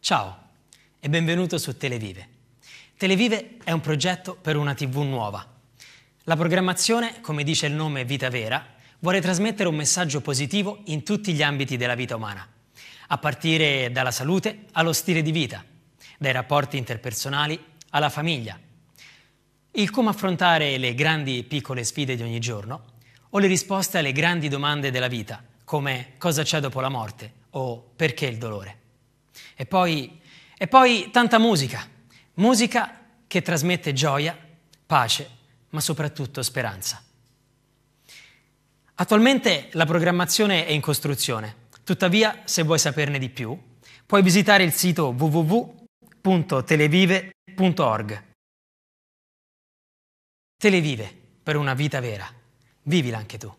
Ciao e benvenuto su Televive. Televive è un progetto per una TV nuova. La programmazione, come dice il nome Vita Vera, vuole trasmettere un messaggio positivo in tutti gli ambiti della vita umana, a partire dalla salute allo stile di vita, dai rapporti interpersonali alla famiglia. Il come affrontare le grandi e piccole sfide di ogni giorno o le risposte alle grandi domande della vita, come cosa c'è dopo la morte o perché il dolore. E poi, e poi tanta musica, musica che trasmette gioia, pace, ma soprattutto speranza. Attualmente la programmazione è in costruzione, tuttavia se vuoi saperne di più puoi visitare il sito www.televive.org. Televive per una vita vera, vivila anche tu.